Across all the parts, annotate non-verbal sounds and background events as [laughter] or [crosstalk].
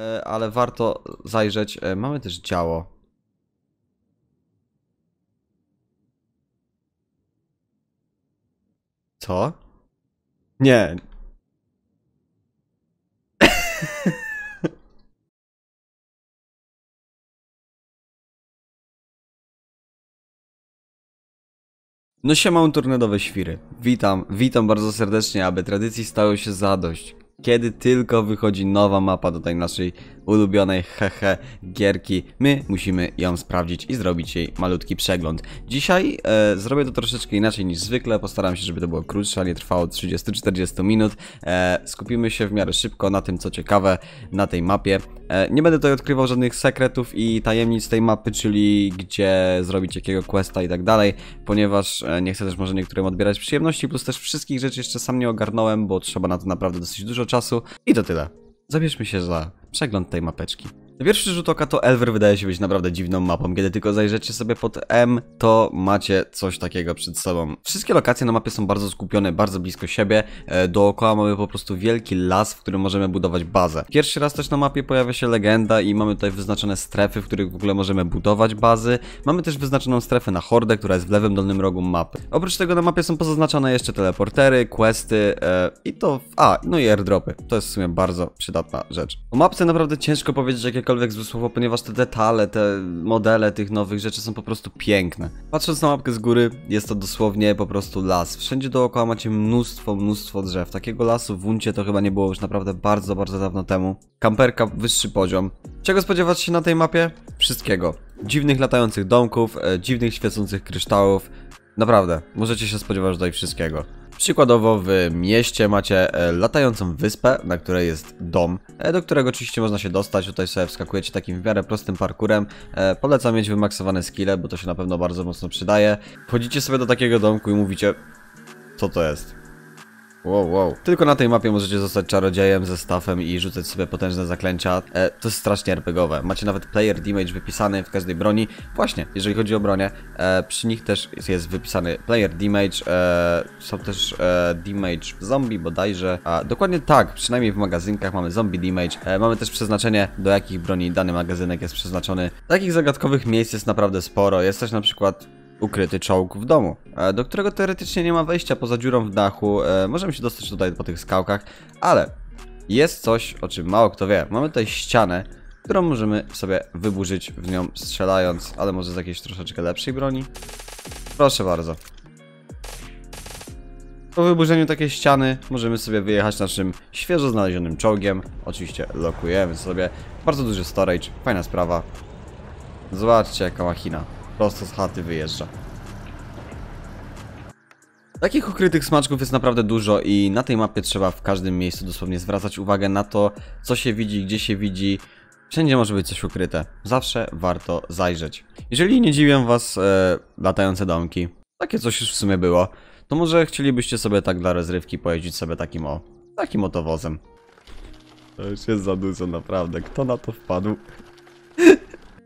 E, ale warto zajrzeć. E, mamy też działo. Co? Nie. No mam tornadowe świry. Witam, witam bardzo serdecznie, aby tradycji stało się zadość kiedy tylko wychodzi nowa mapa do tej naszej ulubionej hehe gierki. My musimy ją sprawdzić i zrobić jej malutki przegląd. Dzisiaj e, zrobię to troszeczkę inaczej niż zwykle. Postaram się, żeby to było krótsze, a nie trwało 30-40 minut. E, skupimy się w miarę szybko na tym, co ciekawe na tej mapie. E, nie będę tutaj odkrywał żadnych sekretów i tajemnic tej mapy, czyli gdzie zrobić jakiego questa i tak dalej, ponieważ e, nie chcę też może niektórym odbierać przyjemności, plus też wszystkich rzeczy jeszcze sam nie ogarnąłem, bo trzeba na to naprawdę dosyć dużo czasu. I to tyle. Zabierzmy się za przegląd tej mapeczki. Na no pierwszy rzut oka to Elver wydaje się być naprawdę dziwną mapą. Kiedy tylko zajrzecie sobie pod M, to macie coś takiego przed sobą. Wszystkie lokacje na mapie są bardzo skupione, bardzo blisko siebie. E, dookoła mamy po prostu wielki las, w którym możemy budować bazę. Pierwszy raz też na mapie pojawia się legenda i mamy tutaj wyznaczone strefy, w których w ogóle możemy budować bazy. Mamy też wyznaczoną strefę na hordę, która jest w lewym dolnym rogu mapy. Oprócz tego na mapie są pozaznaczane jeszcze teleportery, questy e, i to... A, no i airdropy. To jest w sumie bardzo przydatna rzecz. O mapce naprawdę ciężko powiedzieć, jakie cokolwiek złe słowo, ponieważ te detale, te modele tych nowych rzeczy są po prostu piękne. Patrząc na mapkę z góry, jest to dosłownie po prostu las. Wszędzie dookoła macie mnóstwo, mnóstwo drzew. Takiego lasu w Wuncie to chyba nie było już naprawdę bardzo, bardzo dawno temu. Kamperka, wyższy poziom. Czego spodziewać się na tej mapie? Wszystkiego. Dziwnych latających domków, e, dziwnych świecących kryształów. Naprawdę, możecie się spodziewać tutaj wszystkiego. Przykładowo w mieście macie e, latającą wyspę, na której jest dom, e, do którego oczywiście można się dostać. Tutaj sobie wskakujecie takim w miarę prostym parkurem. E, polecam mieć wymaksowane skille, bo to się na pewno bardzo mocno przydaje. Wchodzicie sobie do takiego domku i mówicie, co to jest? Wow, wow. Tylko na tej mapie możecie zostać czarodziejem ze staffem i rzucać sobie potężne zaklęcia. E, to jest strasznie RPGowe. Macie nawet player damage wypisany w każdej broni. Właśnie, jeżeli chodzi o bronię, e, przy nich też jest wypisany player damage. E, są też e, damage zombie bodajże. A, dokładnie tak, przynajmniej w magazynkach mamy zombie damage. E, mamy też przeznaczenie, do jakich broni dany magazynek jest przeznaczony. Takich zagadkowych miejsc jest naprawdę sporo. Jest też na przykład ukryty czołg w domu, e, do którego teoretycznie nie ma wejścia poza dziurą w dachu. E, możemy się dostać tutaj po tych skałkach, ale jest coś, o czym mało kto wie. Mamy tutaj ścianę, którą możemy sobie wyburzyć w nią strzelając, ale może z jakiejś troszeczkę lepszej broni. Proszę bardzo. Po wyburzeniu takiej ściany możemy sobie wyjechać naszym świeżo znalezionym czołgiem. Oczywiście lokujemy sobie. Bardzo duży storage, fajna sprawa. Zobaczcie jaka machina. Prosto z chaty wyjeżdża. Takich ukrytych smaczków jest naprawdę dużo i na tej mapie trzeba w każdym miejscu dosłownie zwracać uwagę na to, co się widzi, gdzie się widzi. Wszędzie może być coś ukryte. Zawsze warto zajrzeć. Jeżeli nie dziwią was e, latające domki, takie coś już w sumie było, to może chcielibyście sobie tak dla rozrywki pojeździć sobie takim o, takim oto wozem. To już jest za dużo naprawdę, kto na to wpadł?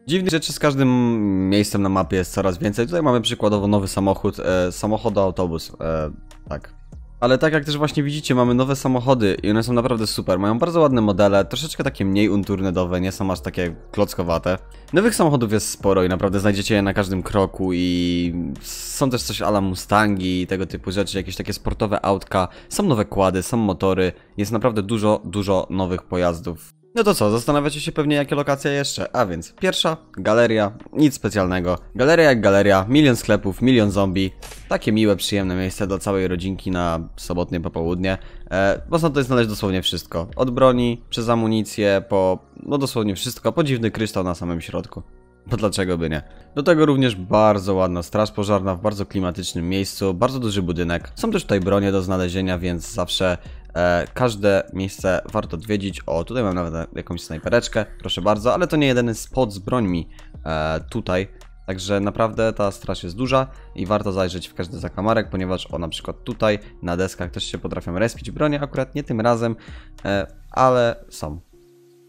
Dziwnych rzeczy z każdym miejscem na mapie jest coraz więcej. Tutaj mamy przykładowo nowy samochód, e, samochód autobus, e, tak. Ale tak jak też właśnie widzicie, mamy nowe samochody i one są naprawdę super. Mają bardzo ładne modele, troszeczkę takie mniej unturnedowe, nie są aż takie klockowate. Nowych samochodów jest sporo i naprawdę znajdziecie je na każdym kroku i są też coś ala Mustangi i tego typu rzeczy, jakieś takie sportowe autka, są nowe kłady, są motory, jest naprawdę dużo, dużo nowych pojazdów. No to co, zastanawiacie się pewnie jakie lokacje jeszcze, a więc pierwsza, galeria, nic specjalnego, galeria jak galeria, milion sklepów, milion zombie, takie miłe, przyjemne miejsce dla całej rodzinki na sobotnie popołudnie, e, można tutaj znaleźć dosłownie wszystko, od broni, przez amunicję, po, no dosłownie wszystko, po dziwny kryształ na samym środku. Bo no dlaczego by nie? Do tego również bardzo ładna straż pożarna w bardzo klimatycznym miejscu, bardzo duży budynek. Są też tutaj bronie do znalezienia, więc zawsze E, każde miejsce warto odwiedzić. O, tutaj mam nawet jakąś snajpereczkę, proszę bardzo, ale to nie jedyny spot z brońmi e, tutaj. Także naprawdę ta straż jest duża i warto zajrzeć w każdy zakamarek, ponieważ o na przykład tutaj na deskach też się potrafią respić bronie, akurat nie tym razem, e, ale są.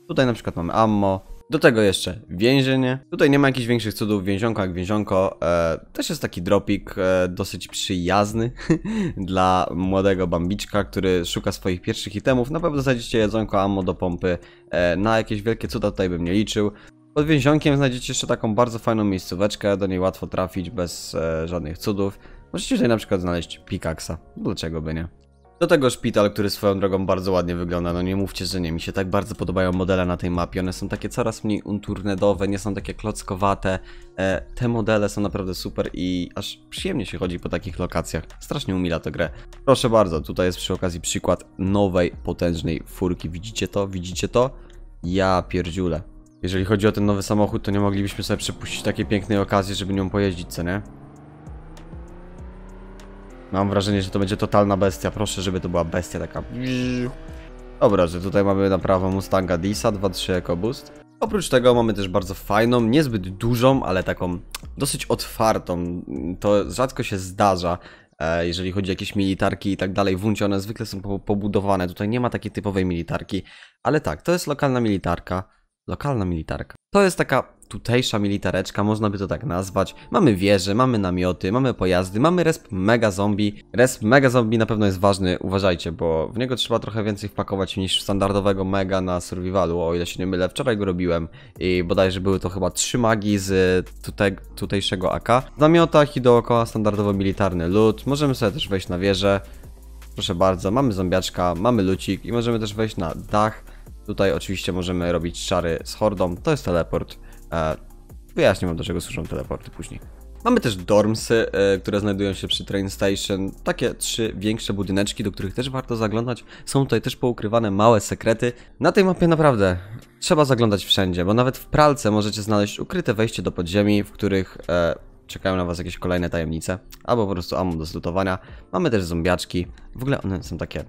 Tutaj na przykład mamy ammo, do tego jeszcze więzienie. Tutaj nie ma jakichś większych cudów, więzionko jak więzionko. E, też jest taki dropik e, dosyć przyjazny [laughs] dla młodego bambiczka, który szuka swoich pierwszych itemów. Na pewno znajdziecie jedzonko, ammo do pompy. E, na jakieś wielkie cuda tutaj bym nie liczył. Pod więzionkiem znajdziecie jeszcze taką bardzo fajną miejscóweczkę, do niej łatwo trafić bez e, żadnych cudów. Możecie tutaj na przykład znaleźć pikaksa. Dlaczego by nie? Do tego szpital, który swoją drogą bardzo ładnie wygląda, no nie mówcie, że nie, mi się tak bardzo podobają modele na tej mapie, one są takie coraz mniej unturnedowe, nie są takie klockowate, e, te modele są naprawdę super i aż przyjemnie się chodzi po takich lokacjach, strasznie umila tę grę. Proszę bardzo, tutaj jest przy okazji przykład nowej, potężnej furki, widzicie to, widzicie to? Ja pierdziule. Jeżeli chodzi o ten nowy samochód, to nie moglibyśmy sobie przepuścić takiej pięknej okazji, żeby nią pojeździć, co nie? Mam wrażenie, że to będzie totalna bestia. Proszę, żeby to była bestia taka... Dobra, że tutaj mamy na prawo Mustanga Disa 2.3 EcoBoost. Oprócz tego mamy też bardzo fajną, niezbyt dużą, ale taką dosyć otwartą. To rzadko się zdarza, e, jeżeli chodzi o jakieś militarki i tak dalej. W Uncie one zwykle są pobudowane. Tutaj nie ma takiej typowej militarki. Ale tak, to jest lokalna militarka. Lokalna militarka. To jest taka tutejsza militareczka, można by to tak nazwać. Mamy wieże, mamy namioty, mamy pojazdy, mamy resp mega zombie. Resp mega zombie na pewno jest ważny, uważajcie, bo w niego trzeba trochę więcej wpakować niż standardowego mega na survivalu, o ile się nie mylę. Wczoraj go robiłem i bodajże były to chyba trzy magi z tutejszego AK. W namiotach i dookoła standardowo militarny lód. Możemy sobie też wejść na wieżę. Proszę bardzo, mamy zombiaczka, mamy lucik i możemy też wejść na dach. Tutaj oczywiście możemy robić czary z hordą, to jest teleport wyjaśnię wam, dlaczego służą teleporty później. Mamy też dormsy, e, które znajdują się przy train station. Takie trzy większe budyneczki, do których też warto zaglądać. Są tutaj też poukrywane małe sekrety. Na tej mapie naprawdę trzeba zaglądać wszędzie, bo nawet w pralce możecie znaleźć ukryte wejście do podziemi, w których e, czekają na was jakieś kolejne tajemnice, albo po prostu ammo do zlutowania. Mamy też zombiaczki. W ogóle one są takie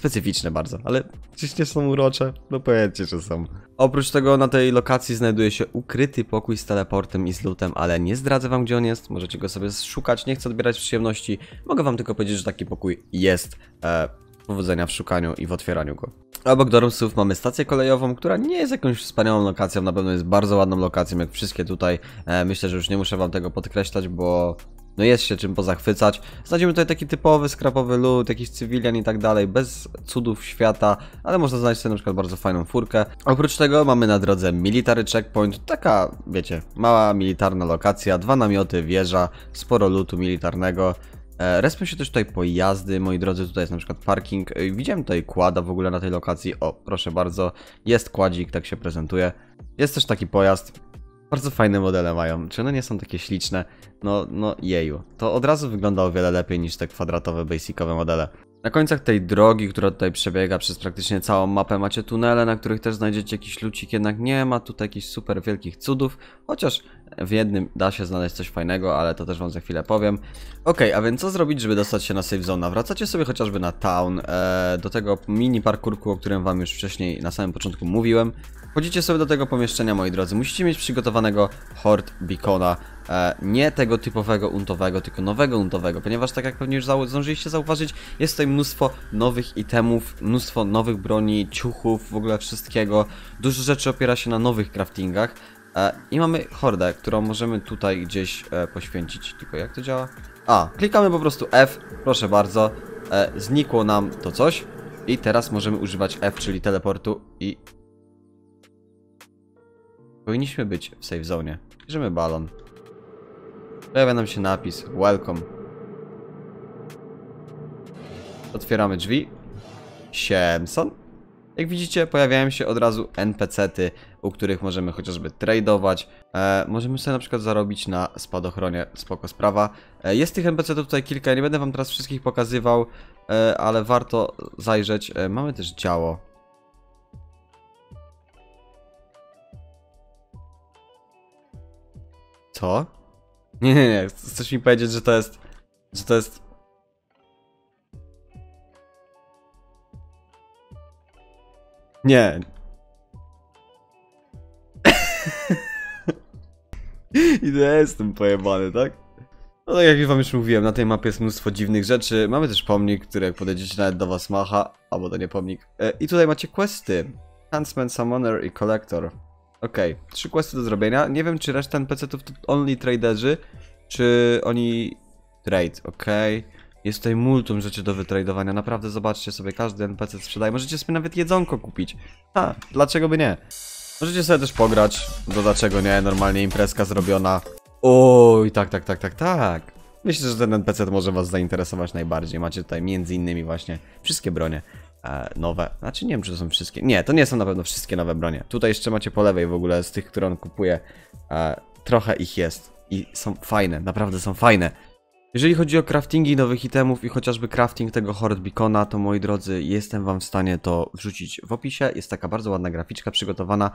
specyficzne bardzo, ale gdzieś nie są urocze, no powiedzcie, że są. Oprócz tego na tej lokacji znajduje się ukryty pokój z teleportem i z lutem, ale nie zdradzę wam gdzie on jest, możecie go sobie szukać, nie chcę odbierać przyjemności, mogę wam tylko powiedzieć, że taki pokój jest. E, powodzenia w szukaniu i w otwieraniu go. Obok Dormsów mamy stację kolejową, która nie jest jakąś wspaniałą lokacją, na pewno jest bardzo ładną lokacją, jak wszystkie tutaj. E, myślę, że już nie muszę wam tego podkreślać, bo no jest się czym pozachwycać. Znajdziemy tutaj taki typowy, skrapowy lud jakiś cywilian i tak dalej, bez cudów świata, ale można znaleźć sobie na przykład bardzo fajną furkę. Oprócz tego mamy na drodze military checkpoint, taka, wiecie, mała militarna lokacja, dwa namioty, wieża, sporo lutu militarnego. E, Respią się też tutaj pojazdy, moi drodzy, tutaj jest na przykład parking. E, widziałem tutaj kłada w ogóle na tej lokacji. O, proszę bardzo, jest kładzik, tak się prezentuje. Jest też taki pojazd, bardzo fajne modele mają. Czy one nie są takie śliczne? No, no jeju. To od razu wygląda o wiele lepiej niż te kwadratowe, basicowe modele. Na końcach tej drogi, która tutaj przebiega przez praktycznie całą mapę, macie tunele, na których też znajdziecie jakiś lucik, jednak nie ma tutaj jakichś super wielkich cudów, chociaż w jednym da się znaleźć coś fajnego, ale to też wam za chwilę powiem. Ok, a więc co zrobić, żeby dostać się na safe zone? Wracacie sobie chociażby na town, e, do tego mini parkurku, o którym wam już wcześniej na samym początku mówiłem. Wchodzicie sobie do tego pomieszczenia, moi drodzy. Musicie mieć przygotowanego horde beacona. E, nie tego typowego untowego, tylko nowego untowego, ponieważ tak jak pewnie już zdążyliście zauważyć, jest tutaj mnóstwo nowych itemów, mnóstwo nowych broni, ciuchów, w ogóle wszystkiego. Dużo rzeczy opiera się na nowych craftingach, E, I mamy hordę, którą możemy tutaj gdzieś e, poświęcić. Tylko jak to działa? A, klikamy po prostu F, proszę bardzo. E, znikło nam to coś. I teraz możemy używać F, czyli teleportu i... Powinniśmy być w safe zone. Bierzemy balon. Pojawia nam się napis Welcome. Otwieramy drzwi. Siemson. Jak widzicie, pojawiają się od razu NPC-ty, u których możemy chociażby tradeować. E, możemy sobie na przykład zarobić na spadochronie, spoko sprawa. E, jest tych NPC-tów tutaj kilka, ja nie będę wam teraz wszystkich pokazywał, e, ale warto zajrzeć. E, mamy też działo. Co? Nie, nie, nie, chcesz mi powiedzieć, że to jest, że to jest Nie. [laughs] I jestem pojebany, tak? No tak jak wam już mówiłem, na tej mapie jest mnóstwo dziwnych rzeczy. Mamy też pomnik, który jak podejdziecie nawet do was macha, albo to nie pomnik. E, I tutaj macie questy. Huntsman, Summoner i Collector. Okej, okay. trzy questy do zrobienia. Nie wiem, czy reszta NPC-ów to only traderzy, czy oni... Trade, okej. Okay. Jest tutaj multum rzeczy do wytradowania. Naprawdę zobaczcie sobie, każdy NPC sprzedaje. Możecie sobie nawet jedzonko kupić. Ha, dlaczego by nie? Możecie sobie też pograć. Do dlaczego nie? Normalnie imprezka zrobiona. Oj, tak, tak, tak, tak, tak. Myślę, że ten NPC może was zainteresować najbardziej. Macie tutaj między innymi właśnie wszystkie bronie e, nowe. Znaczy nie wiem, czy to są wszystkie. Nie, to nie są na pewno wszystkie nowe bronie. Tutaj jeszcze macie po lewej w ogóle z tych, które on kupuje. E, trochę ich jest. I są fajne, naprawdę są fajne. Jeżeli chodzi o craftingi nowych itemów i chociażby crafting tego Horde Beacona, to moi drodzy, jestem wam w stanie to wrzucić w opisie. Jest taka bardzo ładna graficzka przygotowana.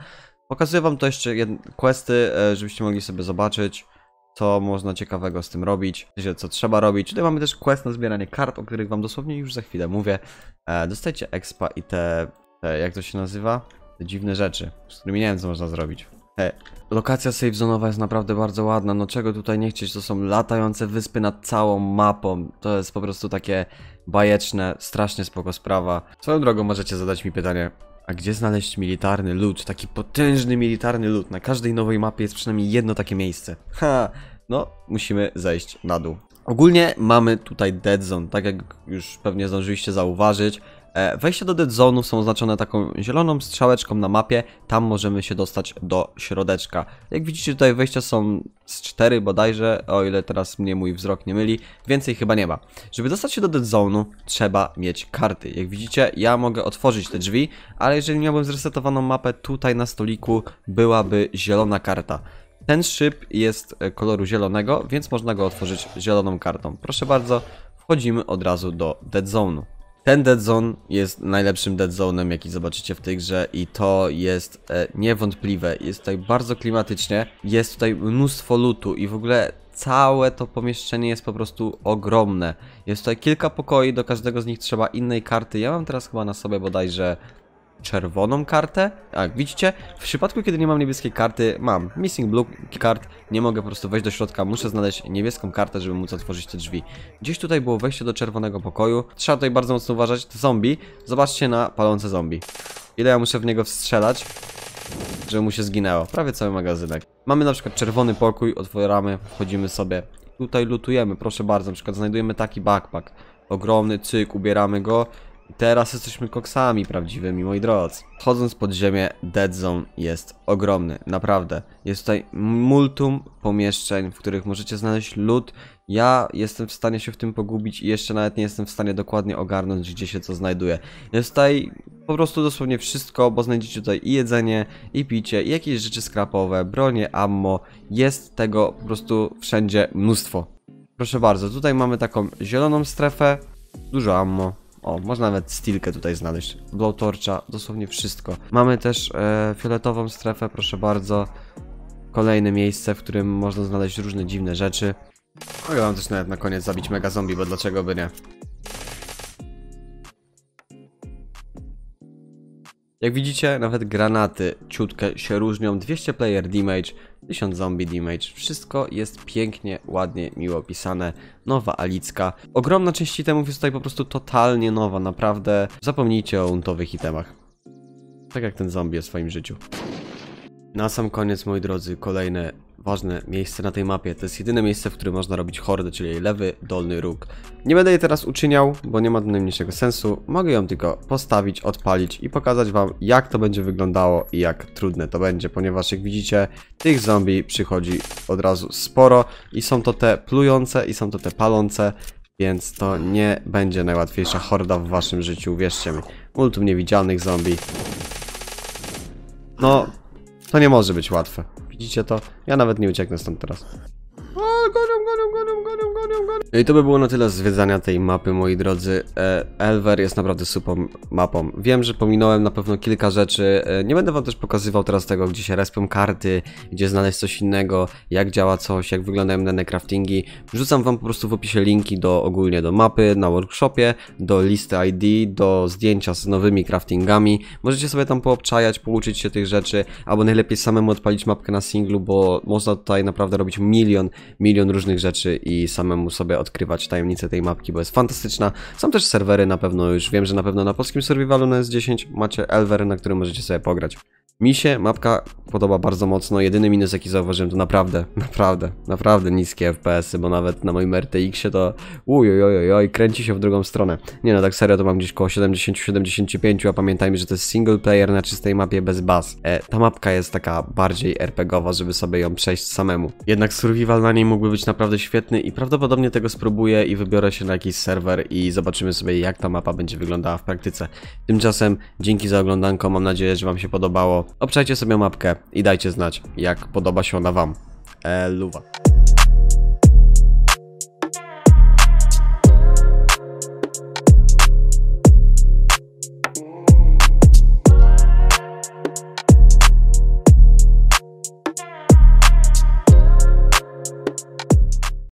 Pokazuję wam to jeszcze questy, e, żebyście mogli sobie zobaczyć co można ciekawego z tym robić, co trzeba robić. Tutaj mamy też quest na zbieranie kart, o których wam dosłownie już za chwilę mówię. E, dostajecie dostajcie expa i te, te, jak to się nazywa? Te dziwne rzeczy, z którymi nie wiem co można zrobić. He. Lokacja safe zonowa jest naprawdę bardzo ładna, no czego tutaj nie chcieć, to są latające wyspy nad całą mapą. To jest po prostu takie bajeczne, strasznie spoko sprawa. Swoją drogą możecie zadać mi pytanie, a gdzie znaleźć militarny lód? Taki potężny militarny lód. Na każdej nowej mapie jest przynajmniej jedno takie miejsce. Ha, no musimy zejść na dół. Ogólnie mamy tutaj dead zone, tak jak już pewnie zdążyliście zauważyć. E, wejścia do dead zone'u są oznaczone taką zieloną strzałeczką na mapie, tam możemy się dostać do środeczka. Jak widzicie tutaj wejścia są z 4 bodajże, o ile teraz mnie mój wzrok nie myli, więcej chyba nie ma. Żeby dostać się do dead zone'u trzeba mieć karty. Jak widzicie ja mogę otworzyć te drzwi, ale jeżeli miałbym zresetowaną mapę tutaj na stoliku byłaby zielona karta. Ten szyb jest e, koloru zielonego, więc można go otworzyć zieloną kartą. Proszę bardzo, wchodzimy od razu do dead zone'u. Ten Dead Zone jest najlepszym Dead Zone'em, jaki zobaczycie w tej grze i to jest e, niewątpliwe. Jest tutaj bardzo klimatycznie, jest tutaj mnóstwo lutu i w ogóle całe to pomieszczenie jest po prostu ogromne. Jest tutaj kilka pokoi, do każdego z nich trzeba innej karty. Ja mam teraz chyba na sobie bodajże czerwoną kartę. Tak, widzicie? W przypadku, kiedy nie mam niebieskiej karty, mam missing blue card, nie mogę po prostu wejść do środka, muszę znaleźć niebieską kartę, żeby móc otworzyć te drzwi. Gdzieś tutaj było wejście do czerwonego pokoju, trzeba tutaj bardzo mocno uważać, to zombie, zobaczcie na palące zombie. Ile ja muszę w niego wstrzelać, żeby mu się zginęło, prawie cały magazynek. Mamy na przykład czerwony pokój, otwieramy, wchodzimy sobie, tutaj lutujemy, proszę bardzo, na przykład znajdujemy taki backpack, ogromny cyk, ubieramy go Teraz jesteśmy koksami prawdziwymi, moi drodzy. Chodząc pod ziemię, Dead Zone jest ogromny, naprawdę. Jest tutaj multum pomieszczeń, w których możecie znaleźć lód. Ja jestem w stanie się w tym pogubić i jeszcze nawet nie jestem w stanie dokładnie ogarnąć, gdzie się co znajduje. Jest tutaj po prostu dosłownie wszystko, bo znajdziecie tutaj i jedzenie, i picie, i jakieś rzeczy skrapowe, bronie, ammo. Jest tego po prostu wszędzie mnóstwo. Proszę bardzo, tutaj mamy taką zieloną strefę, dużo ammo, o, można nawet stilkę tutaj znaleźć. Blowtorcha, dosłownie wszystko. Mamy też e, fioletową strefę, proszę bardzo. Kolejne miejsce, w którym można znaleźć różne dziwne rzeczy. Mogę wam też nawet na koniec zabić mega zombie, bo dlaczego by nie? Jak widzicie, nawet granaty ciutkę się różnią. 200 player damage, 1000 zombie damage. Wszystko jest pięknie, ładnie, miło opisane. Nowa Alicka. Ogromna część itemów jest tutaj po prostu totalnie nowa, naprawdę. Zapomnijcie o untowych itemach. Tak jak ten zombie o swoim życiu. Na sam koniec, moi drodzy, kolejne ważne miejsce na tej mapie. To jest jedyne miejsce, w którym można robić hordę, czyli lewy, dolny róg. Nie będę jej teraz uczyniał, bo nie ma do najmniejszego sensu. Mogę ją tylko postawić, odpalić i pokazać wam, jak to będzie wyglądało i jak trudne to będzie, ponieważ jak widzicie, tych zombie przychodzi od razu sporo i są to te plujące i są to te palące, więc to nie będzie najłatwiejsza horda w waszym życiu, uwierzcie mi. Multum niewidzialnych zombie. No, to nie może być łatwe widzicie to. Ja nawet nie ucieknę stąd teraz. O, no i to by było na tyle zwiedzania tej mapy, moi drodzy. E, Elver jest naprawdę super mapą. Wiem, że pominąłem na pewno kilka rzeczy. E, nie będę wam też pokazywał teraz tego, gdzie się respią karty, gdzie znaleźć coś innego, jak działa coś, jak wyglądają dane craftingi. Wrzucam wam po prostu w opisie linki do ogólnie do mapy, na workshopie, do listy ID, do zdjęcia z nowymi craftingami. Możecie sobie tam poobczajać, pouczyć się tych rzeczy, albo najlepiej samemu odpalić mapkę na singlu, bo można tutaj naprawdę robić milion, milion różnych rzeczy i samemu sobie odkrywać tajemnice tej mapki, bo jest fantastyczna. Są też serwery na pewno już, wiem, że na pewno na polskim survivalu na S10 macie Elver, na którym możecie sobie pograć. Mi się mapka podoba bardzo mocno. Jedyny minus jaki zauważyłem to naprawdę, [laughs] naprawdę, naprawdę niskie FPS-y, bo nawet na moim RTX-ie to ujojojoj, kręci się w drugą stronę. Nie no, tak serio to mam gdzieś koło 70-75, a pamiętajmy, że to jest single player na czystej mapie bez baz. E, ta mapka jest taka bardziej RPGowa, żeby sobie ją przejść samemu. Jednak survival na niej mógłby być naprawdę świetny i prawdopodobnie tego spróbuję i wybiorę się na jakiś serwer i zobaczymy sobie jak ta mapa będzie wyglądała w praktyce. Tymczasem dzięki za oglądanko, mam nadzieję, że wam się podobało obczajcie sobie mapkę i dajcie znać, jak podoba się ona wam. Eluwa.